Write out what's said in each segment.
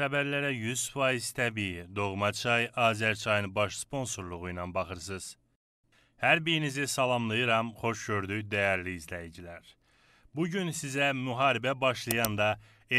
xəbərlərə 100% təbii Doğmaçay Azərçayın baş sponsorluğu ilə baxırsınız. Hər birinizi salamlayıram, xoş gördük dəyərli izləyicilər. Bu gün sizə müharibə başlayanda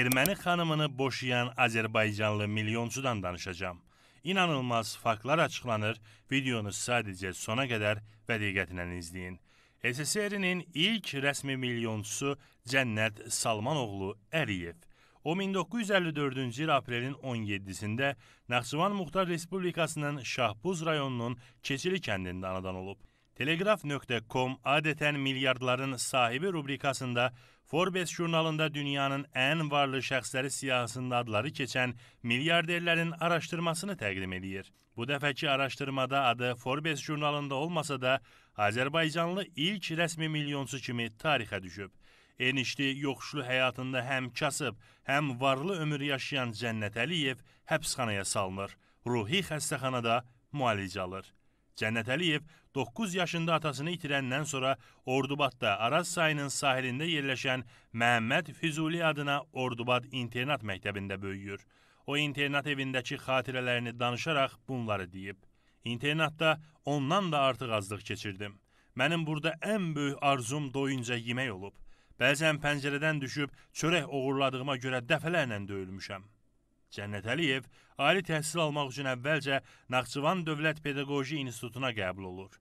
erməni xanımını boşayan Azərbaycanlı milyonçudan danışacağam. İnanılmaz faktlar açıqlanır. Videonu sadəcə sona qədər və diqqətlə izləyin. SSR-nin ilk rəsmi milyonçusu Cənnət Salmanoğlu Əliyev O 1954-cü il aprelin 17-sində Naxçıvan Muxtar Respublikasının Şahbuz rayonunun Keçili kəndində anadan olub. Telegraf.com adətən milyardların sahibi rubrikasında Forbes jurnalında dünyanın ən varlı şəxsləri siyahısında adları keçən milyarderlərin araşdırmasını təqdim edir. Bu dəfəki araşdırmada adı Forbes jurnalında olmasa da, Azərbaycanlı ilk rəsmi milyonçu kimi tarixə düşüb. Enişli yoxuşlu həyatında həm kasıb, həm varlı ömür yaşayan Cənnət Əliyev həbsxanaya salınır. Ruhi xəstəxanada müalicə alır. Cənnət Əliyev 9 yaşında atasını itirəndən sonra Ordubadda Araz sayının sahilində yerləşən Məhəmməd Füzuli adına Ordubad internat məktəbində böyüyür. O internat evindəki xatirələrini danışaraq bunları deyib. İnternatda ondan da artıq azlıq keçirdim. Mənim burada ən böyük arzum doyunca yemək olub. Bəzən pəncərədən düşüb çörək oğurladığıma görə dəfələrlə döyülmüşəm. Cənnət Əliyev ali təhsil almaq üçün əvvəlcə Naxçıvan Dövlət Pedaqoji İnstitutuna qəbul olur.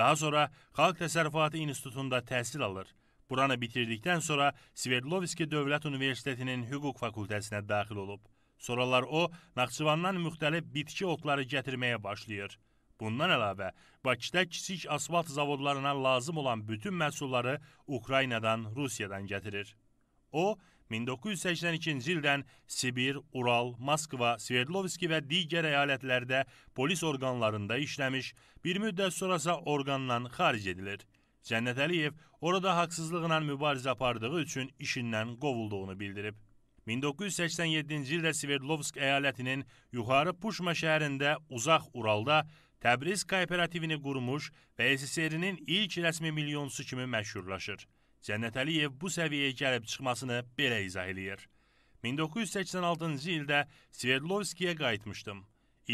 Daha sonra Xalq Təsərrüfatı İnstitutunda təhsil alır. Buranı bitirdikdən sonra Sverdlovski Dövlət Universitetinin hüquq fakültəsinə daxil olub. Sonralar o Naxçıvandan müxtəlif bitki otları gətirməyə başlayır. Bundan əlavə, Bakıda kiçik asfalt zavodlarına lazım olan bütün məhsulları Ukraynadan, Rusiyadan gətirir. O, 1982-ci ildən Sibir, Ural, Moskva, Sverdlovski və digər əyalətlərdə polis orqanlarında işləmiş, bir müddət sonrasa orqandan xaric edilir. Cənnət Əliyev orada haqsızlıqla mübarizə apardığı üçün işindən qovulduğunu bildirib. 1987-ci ildə Sverdlovsk əyalətinin Yuxarı Puşma şəhərində Uzaq Uralda Təbriz kooperativini qurmuş və SSR-nin ilk rəsmi milyonçusu kimi məşhurlaşır. Cənnət Əliyev bu səviyyəyə gəlib çıxmasını belə izah eləyir. 1986-cı ildə Sverdlovskiyə qayıtmışdım.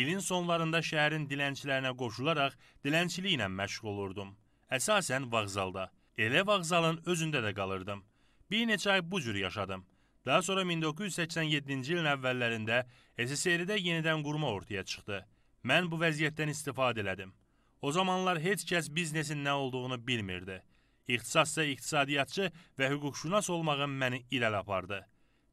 İlin sonlarında şəhərin dilənçilərinə qoşularaq dilənçiliklə məşğul olurdum. Əsasən vağzalda. Elə vağzalın özündə də qalırdım. Bir neçə ay bu cür yaşadım. Daha sonra 1987-ci ilin əvvəllərində SSR-də yenidən qurma ortaya çıxdı. Mən bu vəziyyətdən istifadə elədim. O zamanlar heç kəs biznesin nə olduğunu bilmirdi. İxtisas isə iqtisadiyyatçı və hüquqşünas olmağım məni irəli apardı.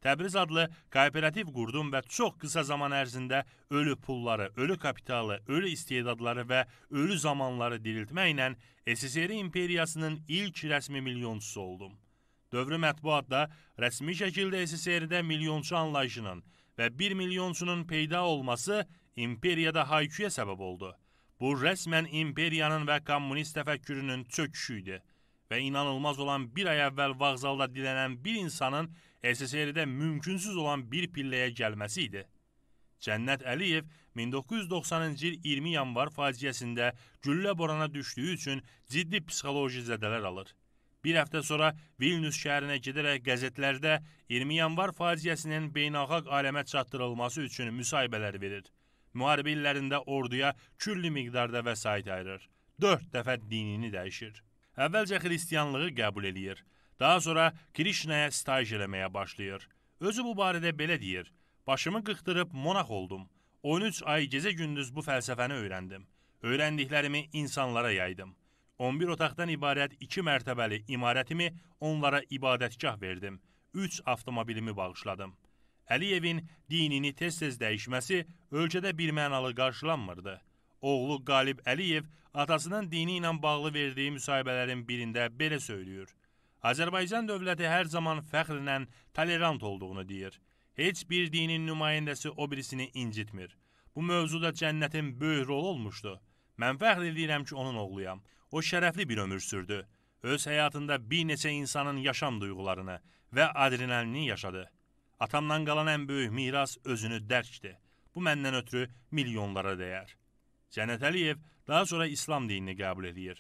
Təbriz adlı kooperativ qurdum və çox qısa zaman ərzində ölü pulları, ölü kapitalı, ölü istedadları və ölü zamanları diriltməklə SSR imperiyasının ilk rəsmi milyonçusu oldum. Dövrü mətbuatda rəsmi şəkildə SSR-də milyonçu anlayışının və 1 milyonçunun peyda olması imperiyada hayküyə səbəb oldu. Bu rəsmən imperiyanın və kommunist təfəkkürünün çöküşü idi və inanılmaz olan bir ay əvvəl vağzalda dilənən bir insanın SSR-də mümkünsüz olan bir pilləyə gəlməsi idi. Cənnət Əliyev 1990-cı il 20 yanvar faciəsində güllə borana düşdüyü üçün ciddi psixoloji zədələr alır. Bir həftə sonra Vilnius şəhərinə gedərək qəzetlərdə 20 yanvar faciəsinin beynəlxalq aləmə çatdırılması üçün müsahibələr verir müharibə illərində orduya külli miqdarda vəsait ayırır. 4 dəfə dinini dəyişir. Əvvəlcə xristianlığı qəbul eləyir. Daha sonra Krişnaya staj eləməyə başlayır. Özü bu barədə belə deyir: "Başımı qıxdırıb monax oldum. 13 ay gecə gündüz bu fəlsəfəni öyrəndim. Öyrəndiklərimi insanlara yaydım. 11 otaqdan ibarət 2 mərtəbəli imarətimi onlara ibadətgah verdim. 3 avtomobilimi bağışladım. Əliyevin dinini tez-tez dəyişməsi ölkədə birmənalı qarşılanmırdı. Oğlu Qalib Əliyev atasının dini ilə bağlı verdiyi müsahibələrin birində belə söylüyor. Azərbaycan dövləti hər zaman fəxrlə tolerant olduğunu deyir. Heç bir dinin nümayəndəsi o birisini incitmir. Bu mövzuda cənnətin böyük rol olmuşdu. Mən fəxr edirəm ki, onun oğluyam. O şərəfli bir ömür sürdü. Öz həyatında bir neçə insanın yaşam duyğularını və adrenalini yaşadı. Atamdan qalan ən böyük miras özünü dərkdir. Bu məndən ötürü milyonlara dəyər. Cənnət Əliyev daha sonra İslam dinini qəbul edir.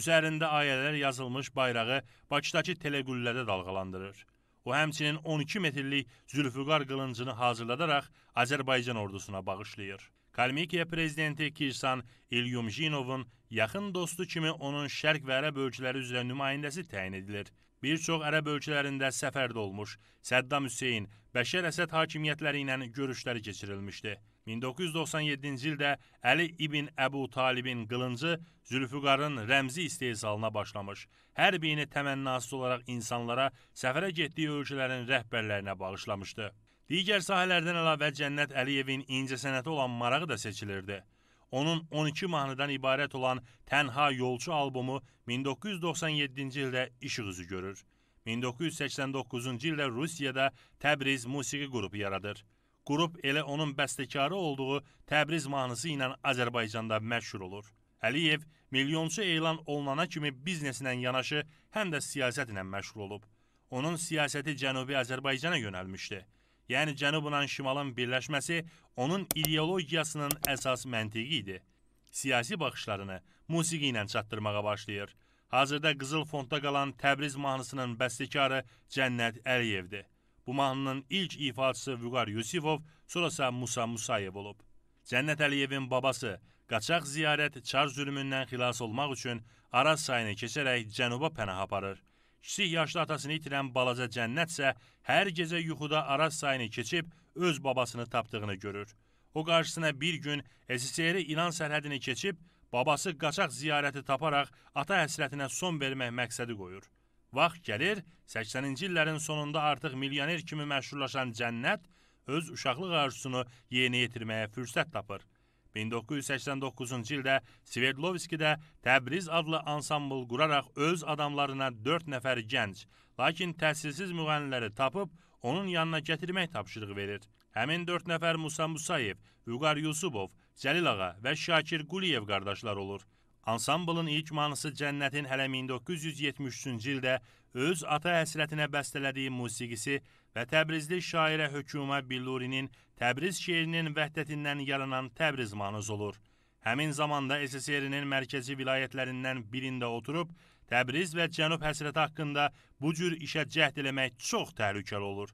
Üzərində ayələr yazılmış bayrağı Bakıdakı teleqüllədə dalğalandırır. O həmçinin 12 metrlik Zülfüqar qılıncını hazırladaraq Azərbaycan ordusuna bağışlayır. Kalmikiya prezidenti Kirsan İlyumjinovun yaxın dostu kimi onun şərq və ərəb ölkələri üzrə nümayəndəsi təyin edilir bir çox ərəb ölkələrində səfərdə olmuş Səddam Hüseyn, Bəşər Əsəd hakimiyyətləri ilə görüşləri keçirilmişdi. 1997-ci ildə Əli ibn Əbu Talibin qılıncı Zülfüqarın rəmzi istehsalına başlamış, hər birini təmənnası olaraq insanlara səfərə getdiyi ölkələrin rəhbərlərinə bağışlamışdı. Digər sahələrdən əlavə Cənnət Əliyevin incəsənəti olan marağı da seçilirdi. Onun 12 mahnıdan ibarət olan Tənha Yolçu albomu 1997-ci ildə işıq üzü görür. 1989-cu ildə Rusiyada Təbriz musiqi qrupu yaradır. Qrup elə onun bəstəkarı olduğu Təbriz mahnısı ilə Azərbaycanda məşhur olur. Əliyev milyonçu elan olunana kimi bizneslə yanaşı, həm də siyasətlə məşğul olub. Onun siyasəti Cənubi Azərbaycana yönəlmişdi yəni cənubla şimalın birləşməsi onun ideologiyasının əsas məntiqi idi. Siyasi baxışlarını musiqi ilə çatdırmağa başlayır. Hazırda Qızıl fondda qalan Təbriz mahnısının bəstəkarı Cənnət Əliyevdir. Bu mahnının ilk ifaçısı Vüqar Yusifov, sonrasa Musa Musayev olub. Cənnət Əliyevin babası qaçaq ziyarət çar zülmündən xilas olmaq üçün Araz sayını keçərək cənuba pənah aparır. Kiçik yaşlı atasını itirən balaca cənnətsə hər gecə yuxuda Araz sayını keçib öz babasını tapdığını görür. O qarşısına bir gün SSR İran sərhədini keçib babası qaçaq ziyarəti taparaq ata həsrətinə son vermək məqsədi qoyur. Vaxt gəlir, 80-ci illərin sonunda artıq milyoner kimi məşhurlaşan cənnət öz uşaqlıq arzusunu yerinə yetirməyə fürsət tapır. 1989-cu ildə Sverdlovskidə Təbriz adlı ansambl quraraq öz adamlarına 4 nəfər gənc, lakin təhsilsiz müğənniləri tapıb onun yanına gətirmək tapşırığı verir. Həmin 4 nəfər Musa Musayev, Vüqar Yusubov, Cəlil ağa və Şakir Quliyev qardaşlar olur. Ansamblın ilk mahnısı Cənnətin hələ 1973-cü ildə öz ata həsrətinə bəstələdiyi musiqisi və Təbrizli şairə Hökümə Billurinin Təbriz şeirinin vəhdətindən yaranan Təbriz manız olur. Həmin zamanda SSR-nin mərkəzi vilayətlərindən birində oturub, Təbriz və Cənub həsrəti haqqında bu cür işə cəhd eləmək çox təhlükəli olur.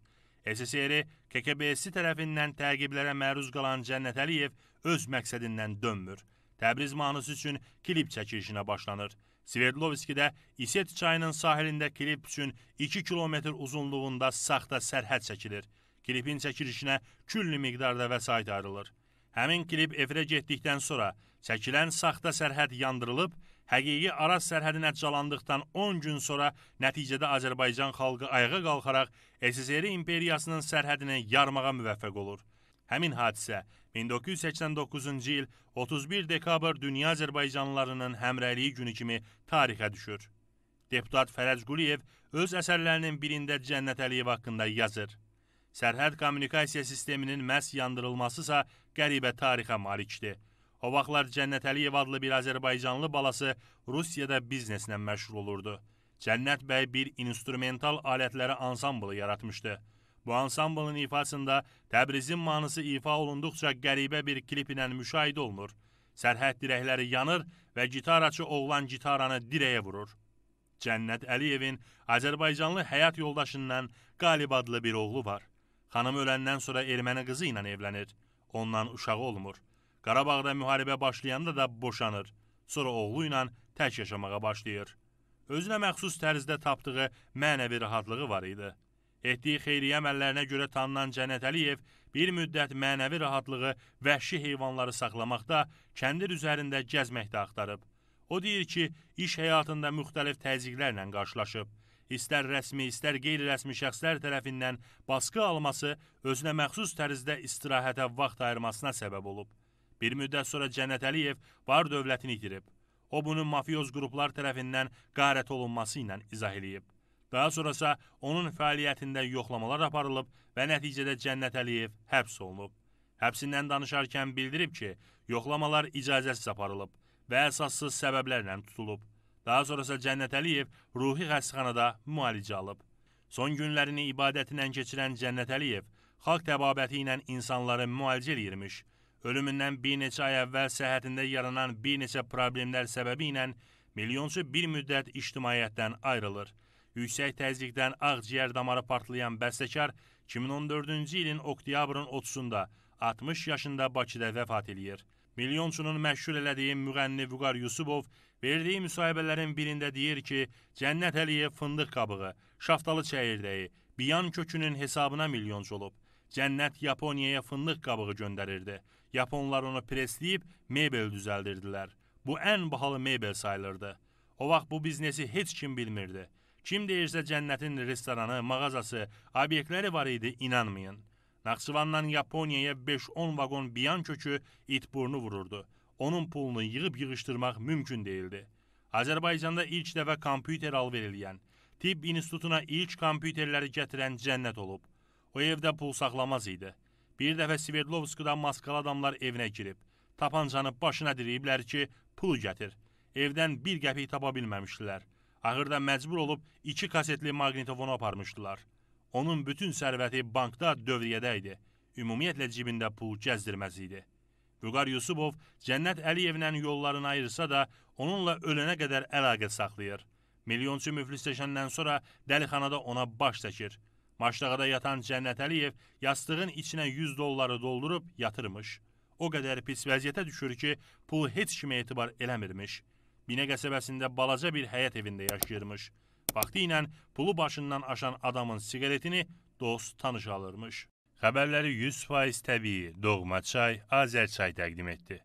SSR-i KKBS tərəfindən təqiblərə məruz qalan Cənnət Əliyev öz məqsədindən dönmür. Təbriz mahnısı üçün klip çəkilişinə başlanır. Sverdlovskidə İset çayının sahilində klip üçün 2 kilometr uzunluğunda saxta sərhəd çəkilir. Klipin çəkilişinə küllü miqdarda vəsait ayrılır. Həmin klip efirə getdikdən sonra çəkilən saxta sərhəd yandırılıb, həqiqi Araz sərhədi nəticəlandıqdan 10 gün sonra nəticədə Azərbaycan xalqı ayağa qalxaraq SSR imperiyasının sərhədini yarmağa müvəffəq olur. Həmin hadisə 1989-cu il 31 dekabr Dünya Azərbaycanlılarının həmrəyliyi günü kimi tarixə düşür. Deputat Fərəc Quliyev öz əsərlərinin birində Cənnət Əliyev haqqında yazır. Sərhəd kommunikasiya sisteminin məhz yandırılmasısa qəribə tarixə malikdir. O vaxtlar Cənnət Əliyev adlı bir Azərbaycanlı balası Rusiyada bizneslə məşğul olurdu. Cənnət bəy bir instrumental alətləri ansamblı yaratmışdı. Bu ansamblın ifasında Təbrizin mahnısı ifa olunduqca qəribə bir klip ilə müşahidə olunur. Sərhəd dirəkləri yanır və gitaraçı oğlan gitaranı dirəyə vurur. Cənnət Əliyevin Azərbaycanlı həyat yoldaşından Qalib adlı bir oğlu var. Xanım öləndən sonra erməni qızı ilə evlənir. Ondan uşağı olmur. Qarabağda müharibə başlayanda da boşanır. Sonra oğlu ilə tək yaşamağa başlayır. Özünə məxsus tərzdə tapdığı mənəvi rahatlığı var idi. Etdiyi xeyriyyə əməllərinə görə tanınan Cənət Əliyev bir müddət mənəvi rahatlığı vəhşi heyvanları saxlamaqda, kəndir üzərində gəzməkdə axtarıb. O deyir ki, iş həyatında müxtəlif təzyiqlərlə qarşılaşıb. İstər rəsmi, istər qeyri-rəsmi şəxslər tərəfindən baskı alması özünə məxsus tərzdə istirahətə vaxt ayırmasına səbəb olub. Bir müddət sonra Cənət Əliyev var dövlətini itirib. O bunu mafioz qruplar tərəfindən qarət olunması ilə izah eləyib. Daha sonrasa onun fəaliyyətində yoxlamalar aparılıb və nəticədə Cənnət Əliyev həbs olunub. Həbsindən danışarkən bildirib ki, yoxlamalar icazəsiz aparılıb və əsassız səbəblərlə tutulub. Daha sonrasa Cənnət Əliyev ruhi xəstəxanada müalicə alıb. Son günlərini ibadətlə keçirən Cənnət Əliyev xalq təbabəti ilə insanları müalicə eləyirmiş. Ölümündən bir neçə ay əvvəl səhhətində yaranan bir neçə problemlər səbəbi ilə milyonçu bir müddət ictimaiyyətdən ayrılır yüksək təzyiqdən ağciyər damarı partlayan bəstəkar 2014-cü ilin oktyabrın 30-da 60 yaşında Bakıda vəfat eləyir. Milyonçunun məşhur elədiyi müğənni Vüqar Yusubov verdiyi müsahibələrin birində deyir ki, Cənnət Əliyev fındıq qabığı, şaftalı çəyirdəyi, biyan kökünün hesabına milyonçu olub. Cənnət Yaponiyaya fındıq qabığı göndərirdi. Yaponlar onu presləyib mebel düzəldirdilər. Bu ən bahalı mebel sayılırdı. O vaxt bu biznesi heç kim bilmirdi. Kim deyirsə cənnətin restoranı, mağazası, obyektləri var idi, inanmayın. Naxçıvandan Yaponiyaya 5-10 vaqon biyan kökü it burnu vururdu. Onun pulunu yığıb yığışdırmaq mümkün deyildi. Azərbaycanda ilk dəfə kompüter alverilən, tibb institutuna ilk kompüterləri gətirən cənnət olub. O evdə pul saxlamaz idi. Bir dəfə Sverdlovskdan maskalı adamlar evinə girib, tapancanı başına diriyiblər ki, pul gətir. Evdən bir qəpik tapa bilməmişdilər. Axırda məcbur olub 2 kasetli maqnitofonu aparmışdılar. Onun bütün sərvəti bankda dövriyyədə idi. Ümumiyyətlə cibində pul gəzdirməz idi. Vüqar Yusubov Cənnət Əliyevlə yollarını ayırsa da, onunla ölənə qədər əlaqə saxlayır. Milyonçu müflis seçəndən sonra dəlixanada ona baş çəkir. Maşdağada yatan Cənnət Əliyev yastığın içinə 100 dolları doldurub yatırmış. O qədər pis vəziyyətə düşür ki, pul heç kimə etibar eləmirmiş. Binə qəsəbəsində balaca bir həyət evində yaşayırmış. Vaxtı ilə pulu başından aşan adamın siqaretini dost tanış alırmış. Xəbərləri 100% təbii, doğma çay, Azərçay təqdim etdi.